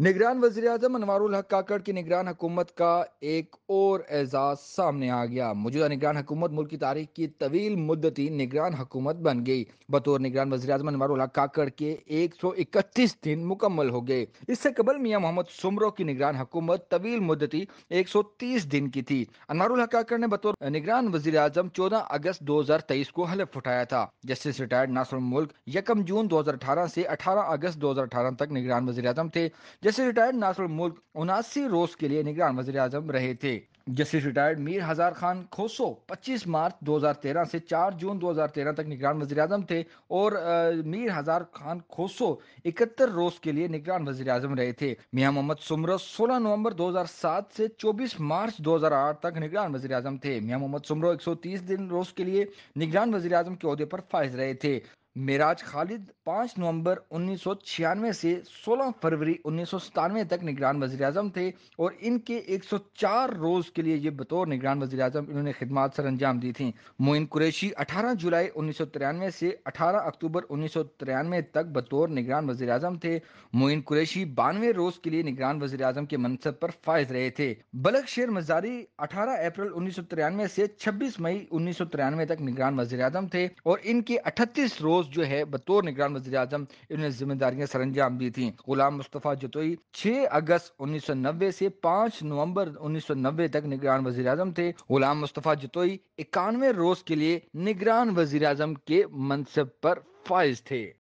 निगरान वजी अजम अनवारुल हक काकड़ की निगरान हुकूमत का एक और एजाज सामने आ गया मौजूदा निगरान हुकूमत मुल्क की तारीख की तवील मुद्दती निगरान हुकूमत बन गई बतौर निगरान वजी अजम अनवारुल हक काकड़ के एक सौ इकतीस दिन मुकम्मल हो गए इससे कबल मियाँ मोहम्मद सुमरों की निगरान हुकूमत तवील मुद्दती एक सौ तीस दिन की थी अनवारुल हक काकड़ ने बतौर निगरान वजी अजम चौदह अगस्त दो हजार तेईस को हलफ उठाया था जस्टिस रिटायर्ड नासर मुल्क यकम जून दो हजार अठारह से अठारह अगस्त दो हजार अठारह तक निगरान वजी अजम थे जैसे रिटायर्ड नासुल मुल्क उनासी रोज के लिए निगरान वजीर आजम रहे थे जस्टिस रिटायर्ड मीर हजार खान खोसो 25 मार्च 2013 से 4 जून 2013 तक निगरान वजी अजम थे और आ, मीर हजार खान खोसो 71 रोज के लिए निगरान वजी अजम रहे थे मियां मोहम्मद सुमर 16 नवंबर 2007 से 24 मार्च 2008 तक निगरान वजी अजम थे मियां मोहम्मद सुमर 130 दिन रोज के लिए निगरान वजी अजम के अहदे पर फायज रहे थे मेराज खालिद 5 नवंबर 1996 से 16 फरवरी उन्नीस तक निगरान वजी अजम थे और इनके 104 रोज़ के लिए ये बतौर निगरान वजी अजम इन्होंने खिदमत सर अंजाम दी थी मोइन कुरैशी 18 जुलाई उन्नीस से 18 अक्टूबर उन्नीस तक बतौर निगरान वजी अजम थे मोइन कुरैशी बानवे रोज़ के लिए निगरान वजी अजम के मनसब पर फायज रहे थे बलक शेर मजारी अठारह अप्रैल उन्नीस से छब्बीस मई उन्नीस तक निगरान वजी अजम थे और इनके अठतीस रोज़ रोज जो है बतौर निगरान वजी अजम इन्हें जिम्मेदारियां सरंजाम दी थी गुलाम मुस्तफ़ा जतोई छह अगस्त उन्नीस सौ नब्बे से पाँच नवम्बर उन्नीस सौ नब्बे तक निगरान वजी अजम थे गुलाम मुस्तफ़ा जतोई इक्यानवे रोज के लिए निगरान वजी अजम के मनसब पर फाइज थे